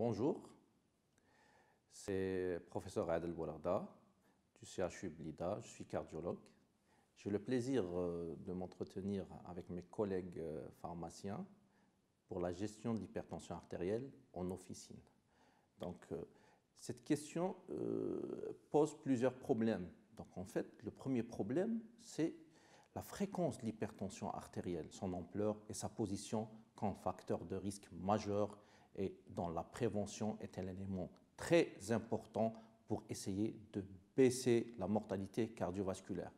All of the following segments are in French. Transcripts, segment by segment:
Bonjour, c'est professeur Adel Boularda du CHU Blida, je suis cardiologue. J'ai le plaisir euh, de m'entretenir avec mes collègues euh, pharmaciens pour la gestion de l'hypertension artérielle en officine. Donc, euh, cette question pose plusieurs problèmes. Donc, en fait, le premier problème, c'est la fréquence de l'hypertension artérielle, son ampleur et sa position comme facteur de risque majeur et dont la prévention est un élément très important pour essayer de baisser la mortalité cardiovasculaire.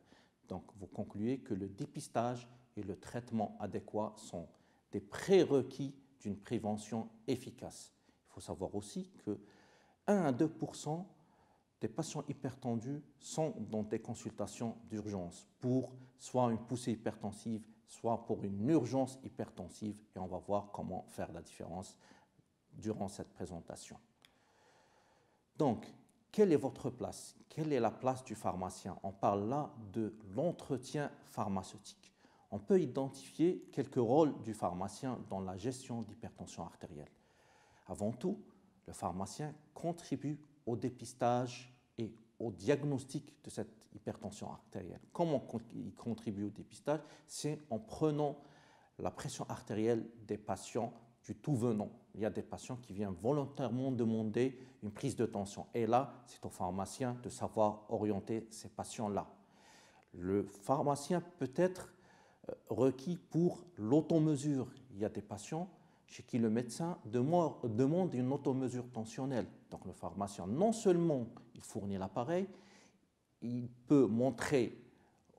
Donc vous concluez que le dépistage et le traitement adéquat sont des prérequis d'une prévention efficace. Il faut savoir aussi que 1 à 2 des patients hypertendus sont dans des consultations d'urgence pour soit une poussée hypertensive, soit pour une urgence hypertensive, et on va voir comment faire la différence durant cette présentation. Donc, quelle est votre place Quelle est la place du pharmacien On parle là de l'entretien pharmaceutique. On peut identifier quelques rôles du pharmacien dans la gestion d'hypertension artérielle. Avant tout, le pharmacien contribue au dépistage et au diagnostic de cette hypertension artérielle. Comment il contribue au dépistage C'est en prenant la pression artérielle des patients du tout venant. Il y a des patients qui viennent volontairement demander une prise de tension. Et là, c'est au pharmacien de savoir orienter ces patients-là. Le pharmacien peut être euh, requis pour l'automesure. Il y a des patients chez qui le médecin demande une automesure tensionnelle. Donc le pharmacien, non seulement il fournit l'appareil, il peut montrer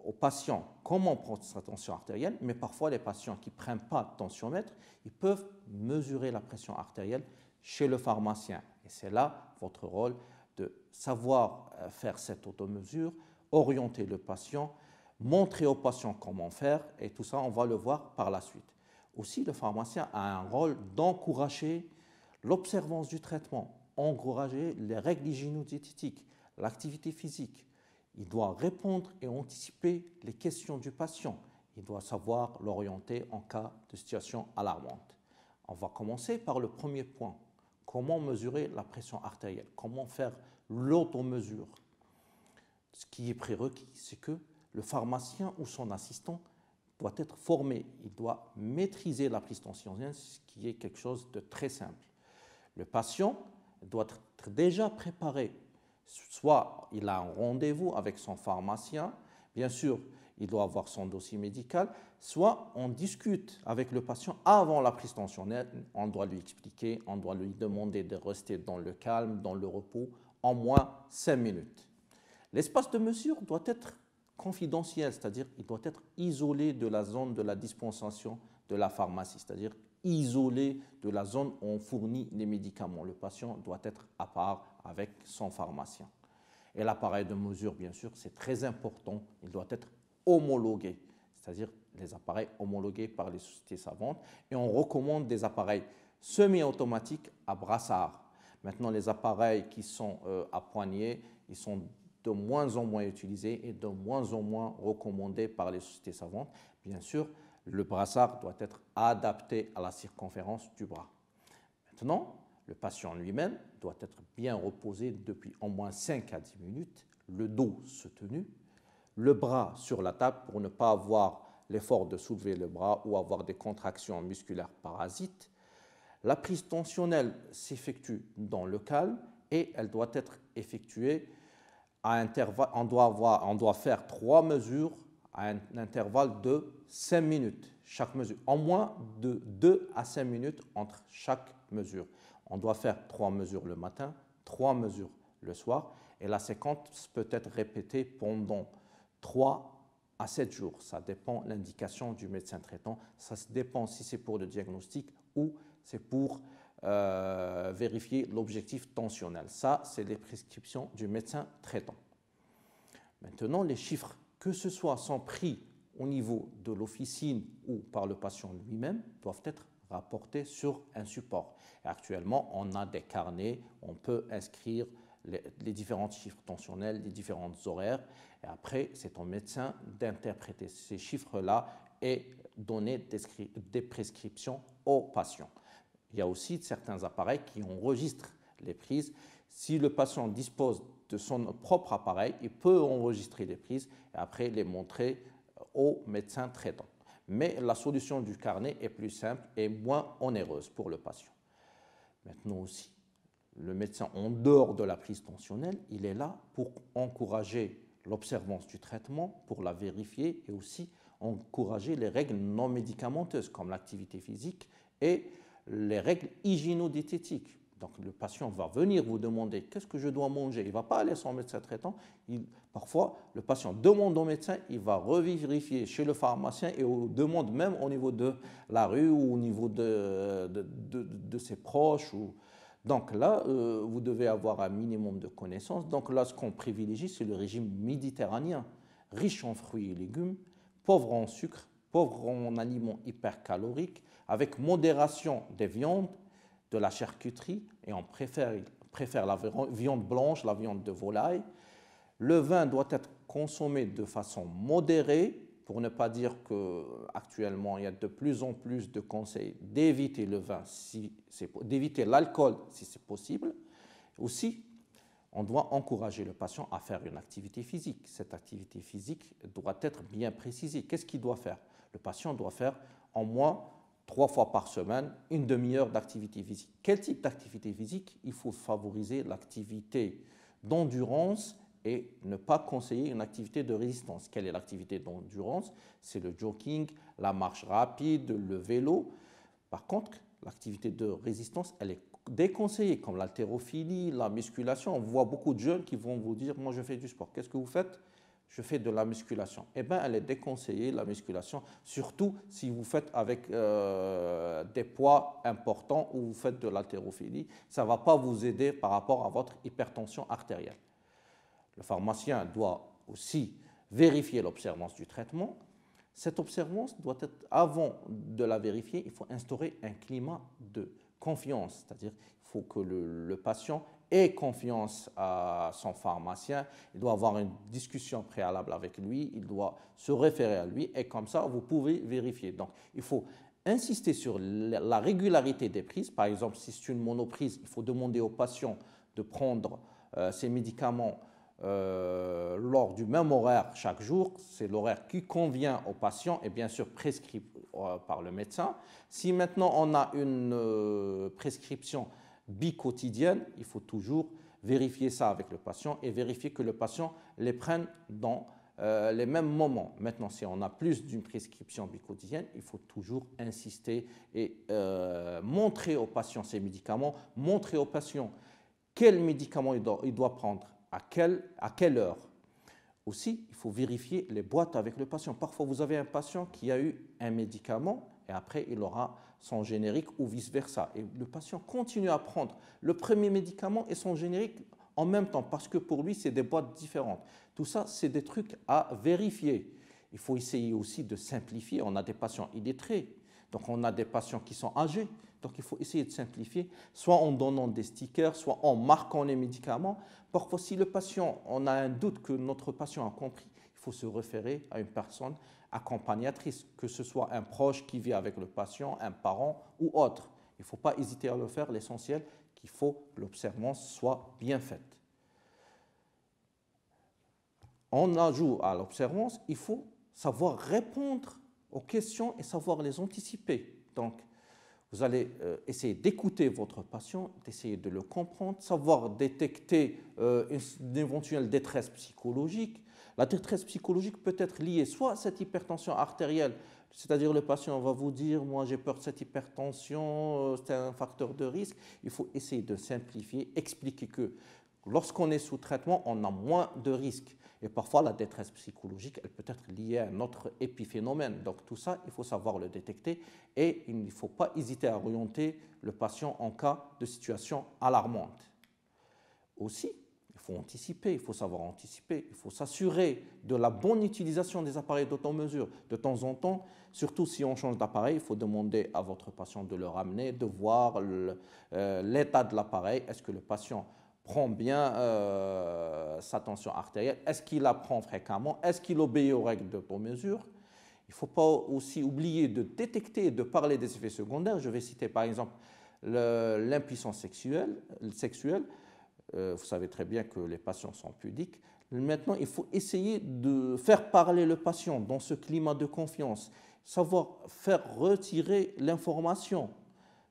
aux patients comment prendre sa tension artérielle, mais parfois les patients qui ne prennent pas de tensiomètre, ils peuvent mesurer la pression artérielle chez le pharmacien. Et c'est là votre rôle de savoir euh, faire cette automesure, orienter le patient, montrer au patient comment faire, et tout ça, on va le voir par la suite. Aussi, le pharmacien a un rôle d'encourager l'observance du traitement, encourager les règles hygiénodiététiques, l'activité physique, il doit répondre et anticiper les questions du patient. Il doit savoir l'orienter en cas de situation alarmante. On va commencer par le premier point. Comment mesurer la pression artérielle Comment faire l'automesure Ce qui est prérequis, c'est que le pharmacien ou son assistant doit être formé. Il doit maîtriser la prise artérielle, ce qui est quelque chose de très simple. Le patient doit être déjà préparé Soit il a un rendez-vous avec son pharmacien, bien sûr, il doit avoir son dossier médical, soit on discute avec le patient avant la prise tensionnelle, on doit lui expliquer, on doit lui demander de rester dans le calme, dans le repos, en moins 5 minutes. L'espace de mesure doit être confidentiel, c'est-à-dire il doit être isolé de la zone de la dispensation de la pharmacie, c'est-à-dire isolé de la zone où on fournit les médicaments. Le patient doit être à part, avec son pharmacien. Et l'appareil de mesure, bien sûr, c'est très important. Il doit être homologué, c'est-à-dire les appareils homologués par les sociétés savantes. Et on recommande des appareils semi-automatiques à brassard. Maintenant, les appareils qui sont euh, à poignée, ils sont de moins en moins utilisés et de moins en moins recommandés par les sociétés savantes. Bien sûr, le brassard doit être adapté à la circonférence du bras. Maintenant, le patient lui-même doit être bien reposé depuis au moins 5 à 10 minutes, le dos soutenu, le bras sur la table pour ne pas avoir l'effort de soulever le bras ou avoir des contractions musculaires parasites. La prise tensionnelle s'effectue dans le calme et elle doit être effectuée à intervalles. On doit, on doit faire trois mesures à un intervalle de 5 minutes chaque mesure, en moins de 2 à 5 minutes entre chaque mesure. On doit faire trois mesures le matin, trois mesures le soir, et la séquence peut être répétée pendant trois à sept jours. Ça dépend de l'indication du médecin traitant, ça dépend si c'est pour le diagnostic ou c'est pour euh, vérifier l'objectif tensionnel. Ça, c'est les prescriptions du médecin traitant. Maintenant, les chiffres, que ce soit sans prix au niveau de l'officine ou par le patient lui-même, doivent être apporté sur un support. Actuellement, on a des carnets, on peut inscrire les, différents chiffres tensionnels, les différents horaires, et après, c'est au médecin d'interpréter ces chiffres-là et donner des, des prescriptions aux patients. Il y a aussi certains appareils qui enregistrent les prises. Si le patient dispose de son propre appareil, il peut enregistrer les prises et après les montrer au médecin traitant mais la solution du carnet est plus simple et moins onéreuse pour le patient. Maintenant aussi, le médecin, en dehors de la prise tensionnelle, il est là pour encourager l'observance du traitement, pour la vérifier et aussi encourager les règles non médicamenteuses comme l'activité physique et les règles hygiénodéthétiques. Donc le patient va venir vous demander qu'est-ce que je dois manger. Il ne va pas aller son médecin traitant. parfois, le patient demande au médecin, il va revérifier chez le pharmacien et au, demande même au niveau de la rue ou au niveau de, ses proches. Ou... Donc là, euh, vous devez avoir un minimum de connaissances. Donc là, ce qu'on privilégie, c'est le régime méditerranéen, riche en fruits et légumes, pauvre en sucre, pauvre en aliments hypercaloriques, avec modération des viandes de la charcuterie, et on préfère, préfère la viande blanche, la viande de volaille. Le vin doit être consommé de façon modérée, pour ne pas dire qu'actuellement il y a de plus en plus de conseils d'éviter le vin, si d'éviter l'alcool si c'est possible. Aussi, on doit encourager le patient à faire une activité physique. Cette activité physique doit être bien précisée. Qu'est-ce qu'il doit faire Le patient doit faire en moins trois fois par semaine, une demi-heure d'activité physique. Quel type d'activité physique Il faut favoriser l'activité d'endurance et ne pas conseiller une activité de résistance. Quelle est l'activité d'endurance C'est le jogging, la marche rapide, le vélo. Par contre, l'activité de résistance, elle est déconseillée, comme l'haltérophilie, la musculation. On voit beaucoup de jeunes qui vont vous dire, moi je fais du sport, qu'est-ce que vous faites je fais de la musculation. Eh bien, elle est déconseillée, la musculation, surtout si vous faites avec euh, des poids importants ou vous faites de l'haltérophilie. Ça ne va pas vous aider par rapport à votre hypertension artérielle. Le pharmacien doit aussi vérifier l'observance du traitement. Cette observance doit être, avant de la vérifier, il faut instaurer un climat de confiance, c'est-à-dire il faut que le, le patient ait confiance à son pharmacien, il doit avoir une discussion préalable avec lui, il doit se référer à lui et comme ça, vous pouvez vérifier. Donc, il faut insister sur la régularité des prises. Par exemple, si c'est une monoprise, il faut demander au patient de prendre ces euh, ses médicaments euh, lors du même horaire chaque jour. C'est l'horaire qui convient au patient et bien sûr prescrit euh, par le médecin. Si maintenant on a une prescription bi-quotidienne, il faut toujours vérifier ça avec le patient et vérifier que le patient les prenne dans euh, les mêmes moments. Maintenant, si on a plus d'une prescription bicotidienne, il faut toujours insister et euh, montrer au patient ces médicaments, montrer au patient quel médicament il doit, il doit prendre, à quelle, à quelle heure. Aussi, il faut vérifier les boîtes avec le patient. Parfois, vous avez un patient qui a eu un médicament et après, il aura son générique ou vice-versa. Et le patient continue à prendre le premier médicament et son générique en même temps, parce que pour lui, c'est des boîtes différentes. Tout ça, c'est des trucs à vérifier. Il faut essayer aussi de simplifier. On a des patients illettrés, donc on a des patients qui sont âgés, donc il faut essayer de simplifier, soit en donnant des stickers, soit en marquant les médicaments. Parfois, si le patient, on a un doute que notre patient a compris, faut se référer à une personne accompagnatrice, que ce soit un proche qui vit avec le patient, un parent ou autre. Il ne faut pas hésiter à le faire. L'essentiel, qu'il faut que l'observance soit bien faite. En ajout à l'observance, il faut savoir répondre aux questions et savoir les anticiper. Donc, vous allez euh, essayer d'écouter votre patient, d'essayer de le comprendre, savoir détecter euh, une éventuelle détresse psychologique, la détresse psychologique peut être liée soit à cette hypertension artérielle, c'est-à-dire le patient va vous dire, moi j'ai peur de cette hypertension, euh, c'est un facteur de risque. Il faut essayer de simplifier, expliquer que lorsqu'on est sous traitement, on a moins de risques. Et parfois, la détresse psychologique, elle peut être liée à un autre épiphénomène. Donc tout ça, il faut savoir le détecter et il ne faut pas hésiter à orienter le patient en cas de situation alarmante. Aussi, faut anticiper, il faut savoir anticiper, il faut s'assurer de la bonne utilisation des appareils d'automesure. De temps en temps, surtout si on change d'appareil, il faut demander à votre patient de le ramener, de voir euh, l'état de l'appareil. Est-ce que le patient prend bien euh, sa tension artérielle Est-ce qu'il la prend fréquemment Est-ce qu'il obéit aux règles d'automesure Il ne faut pas aussi oublier de détecter et de parler des effets secondaires. Je vais citer par exemple l'impuissance sexuelle, sexuelle euh, vous savez très bien que les patients sont pudiques. Maintenant, il faut essayer de faire parler le patient dans ce climat de confiance, savoir faire retirer l'information,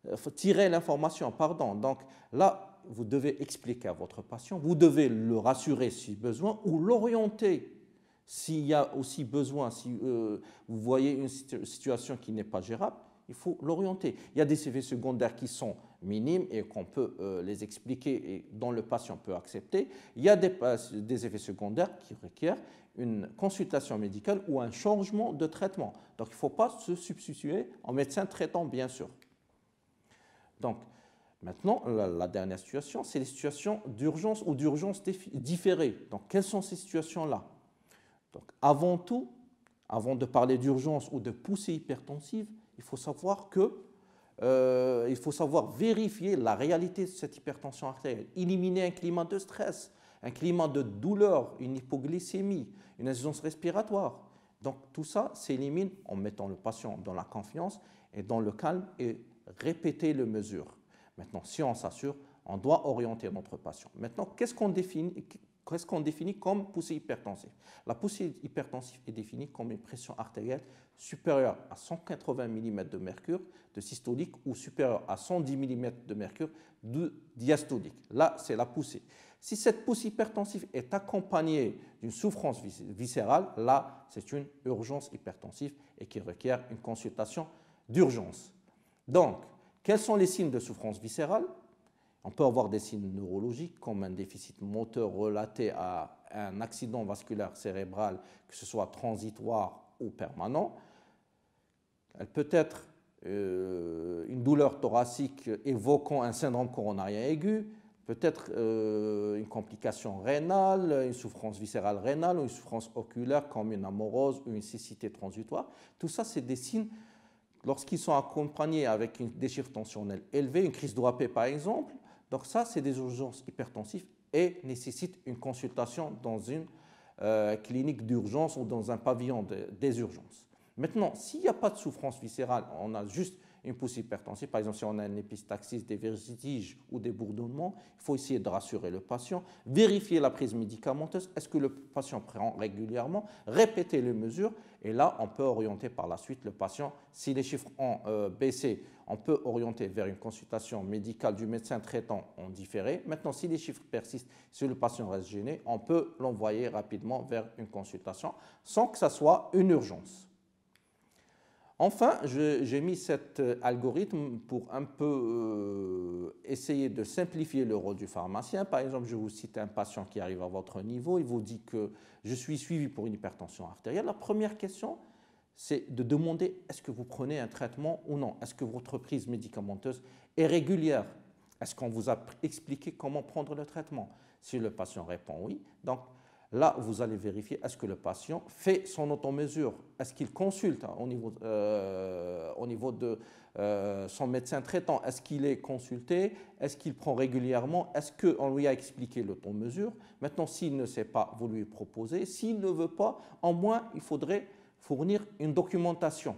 euh, tirer l'information, pardon. Donc là, vous devez expliquer à votre patient, vous devez le rassurer si besoin ou l'orienter s'il y a aussi besoin, si euh, vous voyez une situation qui n'est pas gérable, il faut l'orienter. Il y a des CV secondaires qui sont minimes et qu'on peut euh, les expliquer et dont le patient peut accepter, il y a des, effets secondaires qui requièrent une consultation médicale ou un changement de traitement. Donc il ne faut pas se substituer en médecin traitant, bien sûr. Donc maintenant, la, la dernière situation, c'est les situations d'urgence ou d'urgence différée. Donc quelles sont ces situations-là Donc avant tout, avant de parler d'urgence ou de poussée hypertensive, il faut savoir que euh, il faut savoir vérifier la réalité de cette hypertension artérielle, éliminer un climat de stress, un climat de douleur, une hypoglycémie, une insuffisance respiratoire. Donc tout ça s'élimine en mettant le patient dans la confiance et dans le calme et répéter les mesures. Maintenant, si on s'assure, on doit orienter notre patient. Maintenant, qu'est-ce qu'on définit Qu'est-ce qu'on définit comme poussée hypertensive La poussée hypertensive est définie comme une pression artérielle supérieure à 180 mm de mercure de systolique ou supérieure à 110 mm de mercure de diastolique. Là, c'est la poussée. Si cette poussée hypertensive est accompagnée d'une souffrance viscérale, là, c'est une urgence hypertensive et qui requiert une consultation d'urgence. Donc, quels sont les signes de souffrance viscérale on peut avoir des signes neurologiques comme un déficit moteur relaté à un accident vasculaire cérébral, que ce soit transitoire ou permanent. Elle peut être euh, une douleur thoracique évoquant un syndrome coronarien aigu, peut-être euh, une complication rénale, une souffrance viscérale rénale ou une souffrance oculaire comme une amorose ou une cécité transitoire. Tout ça, c'est des signes, lorsqu'ils sont accompagnés avec une déchire tensionnelle élevée, une crise de par exemple, donc ça, c'est des urgences hypertensives et nécessite une consultation dans une euh, clinique d'urgence ou dans un pavillon des urgences. Maintenant, s'il n'y a pas de souffrance viscérale, on a juste une pousse hypertensive. Par exemple, si on a une épistaxis, des vertiges ou des bourdonnements, il faut essayer de rassurer le patient, vérifier la prise médicamenteuse, est-ce que le patient prend régulièrement, répéter les mesures, et là, on peut orienter par la suite le patient. Si les chiffres ont euh, baissé, on peut orienter vers une consultation médicale du médecin traitant en différé. Maintenant, si les chiffres persistent, si le patient reste gêné, on peut l'envoyer rapidement vers une consultation sans que ce soit une urgence. Enfin, j'ai mis cet euh, algorithme pour un peu euh, essayer de simplifier le rôle du pharmacien. Par exemple, je vous cite un patient qui arrive à votre niveau, il vous dit que je suis suivi pour une hypertension artérielle. La première question, c'est de demander est-ce que vous prenez un traitement ou non Est-ce que votre prise médicamenteuse est régulière Est-ce qu'on vous a expliqué comment prendre le traitement Si le patient répond oui, donc Là, vous allez vérifier est-ce que le patient fait son auto-mesure est-ce qu'il consulte hein, euh, au, niveau, de euh, son médecin traitant, est-ce qu'il est consulté, est-ce qu'il prend régulièrement, est-ce qu'on lui a expliqué l'auto-mesure Maintenant, s'il ne sait pas, vous lui proposez. S'il ne veut pas, en moins, il faudrait fournir une documentation.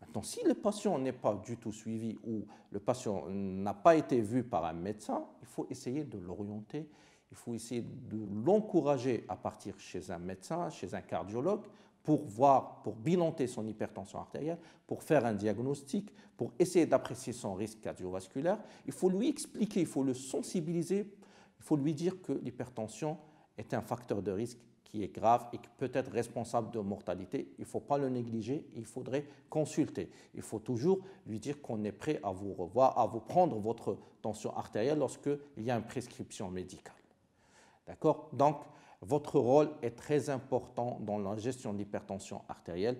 Maintenant, si le patient n'est pas du tout suivi ou le patient n'a pas été vu par un médecin, il faut essayer de l'orienter il faut essayer de l'encourager à partir chez un médecin, chez un cardiologue, pour voir, pour bilanter son hypertension artérielle, pour faire un diagnostic, pour essayer d'apprécier son risque cardiovasculaire. Il faut lui expliquer, il faut le sensibiliser, il faut lui dire que l'hypertension est un facteur de risque qui est grave et qui peut être responsable de mortalité. Il ne faut pas le négliger, il faudrait consulter. Il faut toujours lui dire qu'on est prêt à vous revoir, à vous prendre votre tension artérielle lorsqu'il y a une prescription médicale. D'accord Donc, votre rôle est très important dans la gestion de l'hypertension artérielle.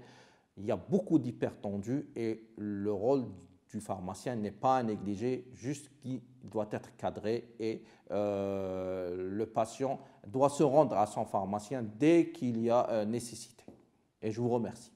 Il y a beaucoup d'hypertendus et le rôle du pharmacien n'est pas à négliger, juste qu'il doit être cadré et euh, le patient doit se rendre à son pharmacien dès qu'il y a euh, nécessité. Et je vous remercie.